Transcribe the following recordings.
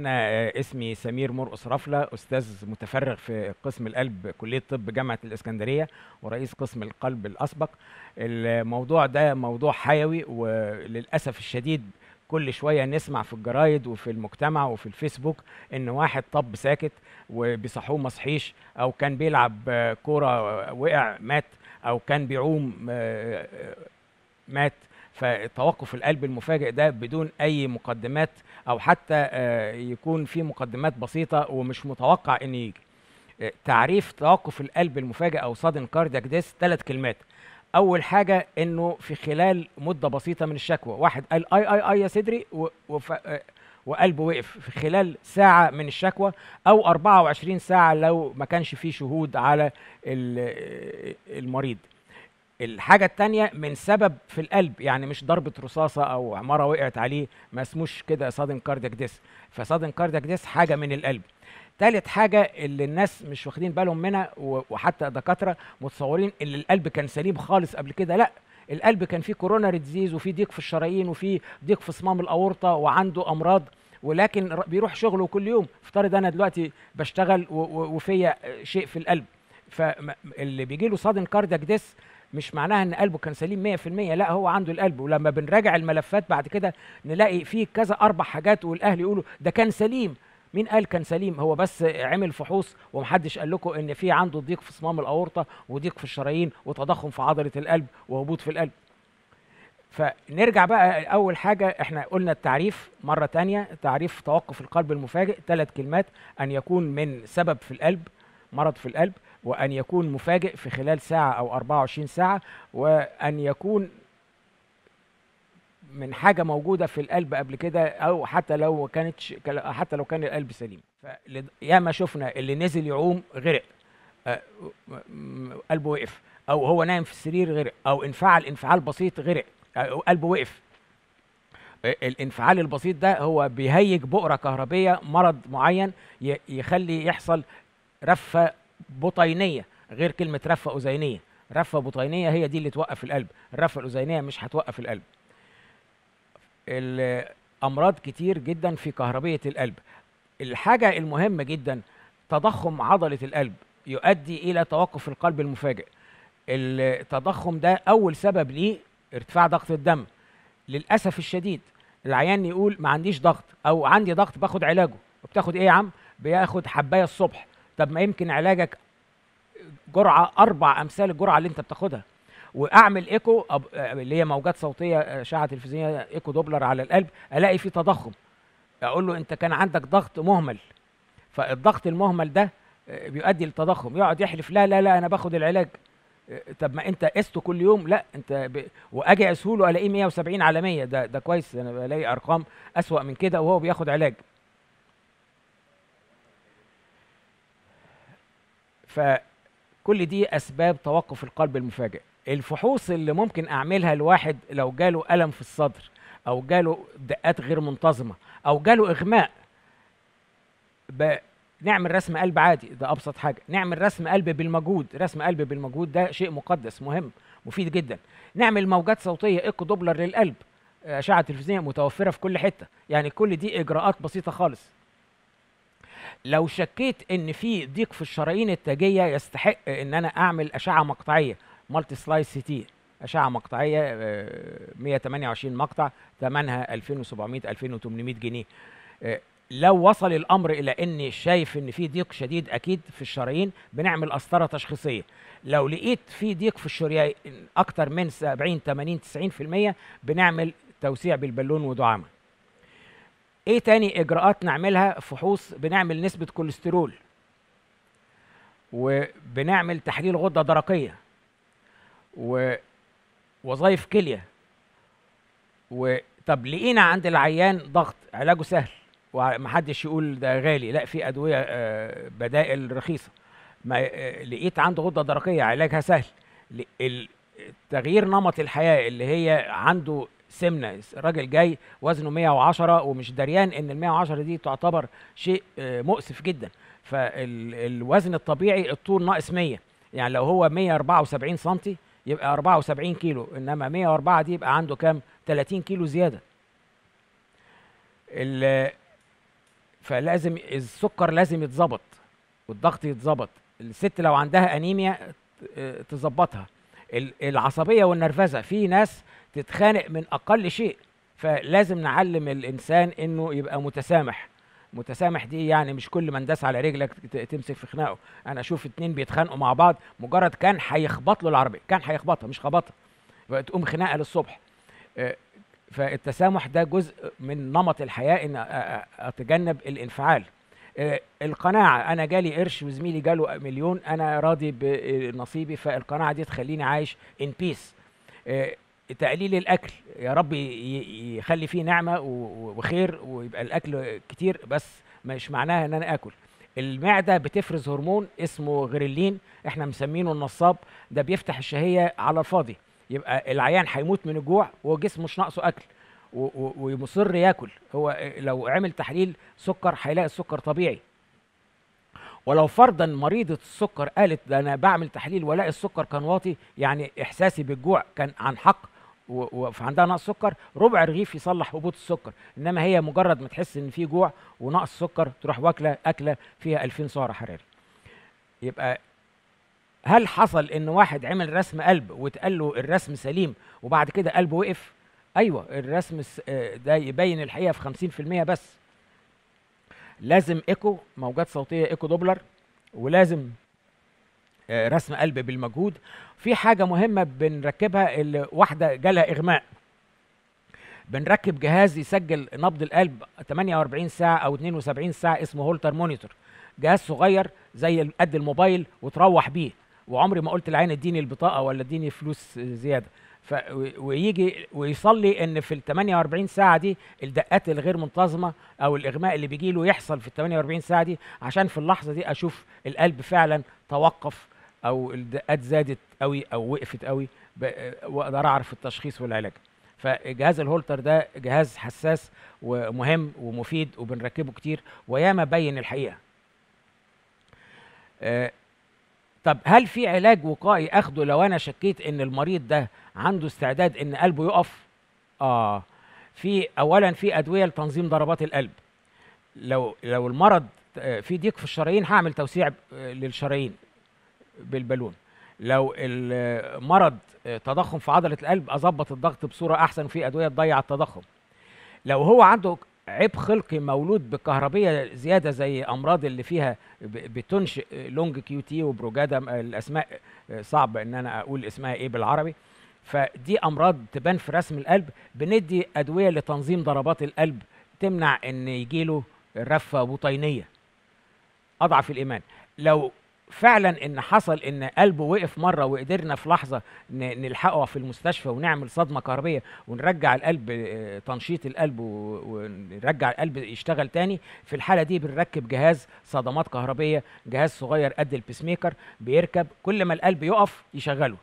أنا اسمي سمير مرقص رفلة أستاذ متفرغ في قسم القلب كلية طب جامعة الإسكندرية ورئيس قسم القلب الأسبق الموضوع ده موضوع حيوي وللأسف الشديد كل شويه نسمع في الجرايد وفي المجتمع وفي الفيسبوك ان واحد طب ساكت وبيصحوه مصحيش صحيش او كان بيلعب كوره وقع مات او كان بيعوم آه، آه، مات فتوقف القلب المفاجئ ده بدون اي مقدمات او حتى آه، يكون في مقدمات بسيطه ومش متوقع انه يجي آه، تعريف توقف القلب المفاجئ او صادن كاردياك ديس ثلاث كلمات اول حاجه انه في خلال مده بسيطه من الشكوى واحد قال اي اي اي يا صدري آه، وقلبه وقف في خلال ساعة من الشكوى أو 24 ساعة لو ما كانش فيه شهود على المريض الحاجة التانية من سبب في القلب يعني مش ضربة رصاصة أو عمارة وقعت عليه ما اسموش كده صادم كاردياك ديس فصادم كاردياك ديس حاجة من القلب تالت حاجة اللي الناس مش واخدين بالهم منها وحتى دكاترة متصورين إن القلب كان سليم خالص قبل كده لأ القلب كان فيه كورونا ديزيز وفيه ضيق في الشرايين وفيه ضيق في صمام الأورطة وعنده أمراض ولكن بيروح شغله كل يوم افترض أنا دلوقتي بشتغل وفيا شيء في القلب فاللي بيجي له صادم كاردياك ديس مش معناها ان قلبه كان سليم 100% لا هو عنده القلب ولما بنراجع الملفات بعد كده نلاقي فيه كذا اربع حاجات والاهل يقولوا ده كان سليم مين قال كان سليم هو بس عمل فحوص ومحدش قال لكم ان في عنده ضيق في صمام الاورطه وضيق في الشرايين وتضخم في عضله القلب وهبوط في القلب فنرجع بقى اول حاجه احنا قلنا التعريف مره تانية تعريف توقف القلب المفاجئ ثلاث كلمات ان يكون من سبب في القلب مرض في القلب وأن يكون مفاجئ في خلال ساعة أو 24 ساعة وأن يكون من حاجة موجودة في القلب قبل كده أو حتى لو كانتش حتى لو كان القلب سليم ياما شفنا اللي نزل يعوم غرق آه، قلبه وقف أو هو نايم في السرير غرق أو انفعل انفعال بسيط غرق آه، قلبه وقف آه، الانفعال البسيط ده هو بيهيج بؤره كهربيه مرض معين يخلي يحصل رفه بطينيه غير كلمه رفه اذينيه رفه بطينيه هي دي اللي توقف القلب الرفه الاذينيه مش هتوقف القلب امراض كتير جدا في كهربيه القلب الحاجه المهمه جدا تضخم عضله القلب يؤدي الى توقف القلب المفاجئ التضخم ده اول سبب ليه ارتفاع ضغط الدم للاسف الشديد العيان يقول ما عنديش ضغط او عندي ضغط باخد علاجه وبتاخد ايه يا عم بياخد حبايه الصبح طب ما يمكن علاجك جرعه اربع امثال الجرعه اللي انت بتاخدها واعمل ايكو اللي هي موجات صوتيه اشعه تلفزيونيه ايكو دوبلر على القلب الاقي فيه تضخم اقول له انت كان عندك ضغط مهمل فالضغط المهمل ده آه، بيؤدي للتضخم يقعد يحلف لا لا لا انا باخد العلاج آه، طب ما انت قسته كل يوم لا انت ب... واجي اسهوله الاقيه 170 على 100 ده ده كويس انا بلاقي ارقام اسوا من كده وهو بياخد علاج فكل دي اسباب توقف القلب المفاجئ الفحوص اللي ممكن اعملها لواحد لو جاله الم في الصدر او جاله دقات غير منتظمه او جاله اغماء نعمل رسم قلب عادي ده ابسط حاجه نعمل رسم قلب بالمجهود رسم قلب بالمجهود ده شيء مقدس مهم مفيد جدا نعمل موجات صوتيه ايكو دوبلر للقلب اشعه تلفزيونيه متوفره في كل حته يعني كل دي اجراءات بسيطه خالص لو شكيت ان في ضيق في الشرايين التاجيه يستحق ان انا اعمل اشعه مقطعيه مالتي سلايس سي تي اشعه مقطعيه 128 آه، مقطع ثمنها 2700 2800 جنيه آه، لو وصل الامر الى ان شايف ان في ضيق شديد اكيد في الشرايين بنعمل قسطره تشخيصيه لو لقيت في ضيق في الشرايين اكتر من 70 80 90% بنعمل توسيع بالبالون ودعامه ايه تاني اجراءات نعملها فحوص بنعمل نسبه كوليسترول وبنعمل تحليل غده درقيه ووظائف كليه وطب لقينا عند العيان ضغط علاجه سهل ومحدش يقول ده غالي لا في ادويه آه، بدائل رخيصه ما آه، لقيت عنده غده درقيه علاجها سهل تغيير نمط الحياه اللي هي عنده سمنة الراجل جاي وزنه 110 ومش دريان ان ال 110 دي تعتبر شيء آه، مؤسف جدا فالوزن الطبيعي الطول ناقص 100 يعني لو هو 174 سم يبقى 74 كيلو انما 104 دي يبقى عنده كام 30 كيلو زياده فلازم السكر لازم يتظبط والضغط يتظبط الست لو عندها انيميا آه، تظبطها العصبيه والنرفزه في ناس تتخانق من اقل شيء فلازم نعلم الانسان انه يبقى متسامح متسامح دي يعني مش كل ما داس على رجلك تمسك في خناقه انا اشوف اتنين بيتخانقوا مع بعض مجرد كان هيخبط له العربيه كان هيخبطها مش خبطها فتقوم خناقه للصبح آه، فالتسامح ده جزء من نمط الحياه ان اتجنب الانفعال آه، القناعه انا جالي قرش وزميلي جاله مليون انا راضي بنصيبي آه، فالقناعه دي تخليني عايش ان بيس تقليل الاكل يا رب يخلي فيه نعمه وخير ويبقى الاكل كتير بس مش معناها ان انا اكل المعده بتفرز هرمون اسمه غريلين احنا مسمينه النصاب ده بيفتح الشهيه على الفاضي يبقى العيان هيموت من الجوع وجسمه مش ناقصه اكل ومصر ياكل هو لو عمل تحليل سكر هيلاقي السكر طبيعي ولو فرضا مريضة السكر قالت ده أنا بعمل تحليل ولاقي السكر كان واطي يعني إحساسي بالجوع كان عن حق وعندها نقص سكر ربع رغيف يصلح هبوط السكر انما هي مجرد ما تحس ان في جوع ونقص سكر تروح واكله اكله فيها 2000 سعر حراري يبقى هل حصل ان واحد عمل رسم قلب واتقال له الرسم سليم وبعد كده قلبه وقف ايوه الرسم آه، ده يبين الحقيقه في 50% بس لازم ايكو موجات صوتيه ايكو دوبلر ولازم آه، رسم قلب بالمجهود في حاجه مهمه بنركبها اللي واحده جالها اغماء بنركب جهاز يسجل نبض القلب 48 ساعه او 72 ساعه اسمه هولتر مونيتور جهاز صغير زي قد الموبايل وتروح بيه وعمري ما قلت لعين اديني البطاقه ولا اديني فلوس زياده ف ويجي ويصلي ان في ال 48 ساعه دي الدقات الغير منتظمه او الاغماء اللي بيجي له يحصل في ال 48 ساعه دي عشان في اللحظه دي اشوف القلب فعلا توقف او الدقات زادت قوي او وقفت قوي واقدر اعرف التشخيص والعلاج فجهاز الهولتر ده جهاز حساس ومهم ومفيد وبنركبه كتير وياما بين الحقيقه آه، طب هل في علاج وقائي اخده لو انا شكيت ان المريض ده عنده استعداد ان قلبه يقف اه في اولا في ادويه لتنظيم ضربات القلب لو لو المرض آه، في ضيق في الشرايين هعمل توسيع آه، للشرايين بالبالون لو المرض تضخم في عضله القلب اظبط الضغط بصوره احسن في ادويه تضيع التضخم لو هو عنده عيب خلقي مولود بالكهربيه زياده زي امراض اللي فيها بتنشئ لونج كيو تي وبروجادا الاسماء صعب ان انا اقول اسمها ايه بالعربي فدي امراض تبان في رسم القلب بندي ادويه لتنظيم ضربات القلب تمنع ان يجيله رفه بطينيه اضعف الايمان لو فعلا ان حصل ان قلبه وقف مره وقدرنا في لحظه نلحقه في المستشفى ونعمل صدمه كهربيه ونرجع القلب آه، تنشيط القلب ونرجع القلب يشتغل تاني في الحاله دي بنركب جهاز صدمات كهربيه جهاز صغير قد ميكر بيركب كل ما القلب يقف يشغله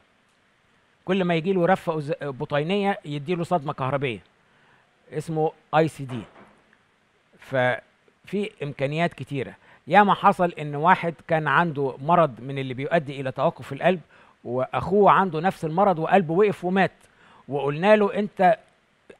كل ما يجي له رفه بطينيه يديله صدمه كهربيه اسمه اي سي دي ففي امكانيات كتيره ياما حصل ان واحد كان عنده مرض من اللي بيؤدي الى توقف القلب واخوه عنده نفس المرض وقلبه وقف ومات وقلنا له انت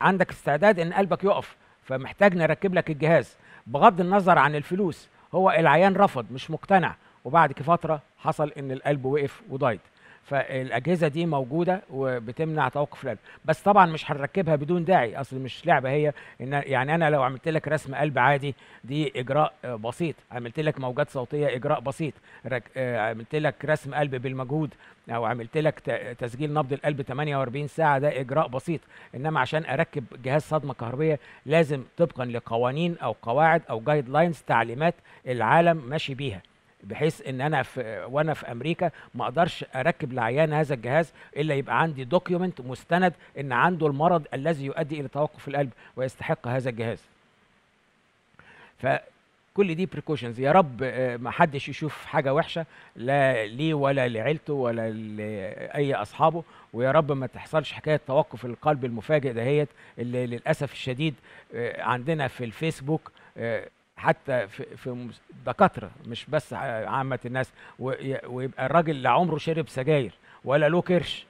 عندك استعداد ان قلبك يقف فمحتاج نركب لك الجهاز بغض النظر عن الفلوس هو العيان رفض مش مقتنع وبعد فتره حصل ان القلب وقف ودايت فالاجهزه دي موجوده وبتمنع توقف لعب بس طبعا مش هنركبها بدون داعي اصل مش لعبه هي إن يعني انا لو عملت لك رسم قلب عادي دي اجراء آه، بسيط عملت لك موجات صوتيه اجراء بسيط آه، عملت لك رسم قلب بالمجهود او عملت لك تسجيل نبض القلب 48 ساعه ده اجراء بسيط انما عشان اركب جهاز صدمه كهربيه لازم طبقا لقوانين او قواعد او جايد لاينز تعليمات العالم ماشي بيها بحيث ان انا في وانا في امريكا ما اقدرش اركب لعيان هذا الجهاز الا يبقى عندي دوكيومنت مستند ان عنده المرض الذي يؤدي الى توقف القلب ويستحق هذا الجهاز ف كل دي بريكوشنز يا رب آه، ما حدش يشوف حاجه وحشه لا ليه ولا لعيلته ولا لاي اصحابه ويا رب ما تحصلش حكايه توقف القلب المفاجئ دهيت اللي للاسف الشديد آه، عندنا في الفيسبوك آه، حتى في في دكاتره مش بس عامه الناس ويبقى الراجل لا عمره شرب سجاير ولا له كرش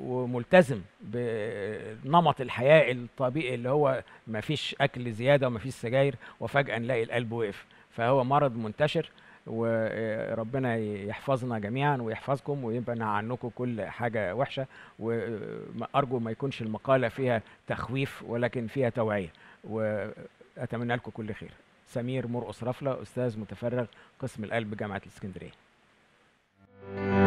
وملتزم بنمط الحياه الطبيعي اللي هو ما فيش اكل زياده وما فيش سجاير وفجاه نلاقي القلب وقف فهو مرض منتشر وربنا آه، يحفظنا جميعا ويحفظكم ويبعد عنكم كل حاجه وحشه وارجو آه، ما يكونش المقاله فيها تخويف ولكن فيها توعيه اتمنى لكم كل خير سمير مرقص رفله استاذ متفرغ قسم القلب جامعه الاسكندريه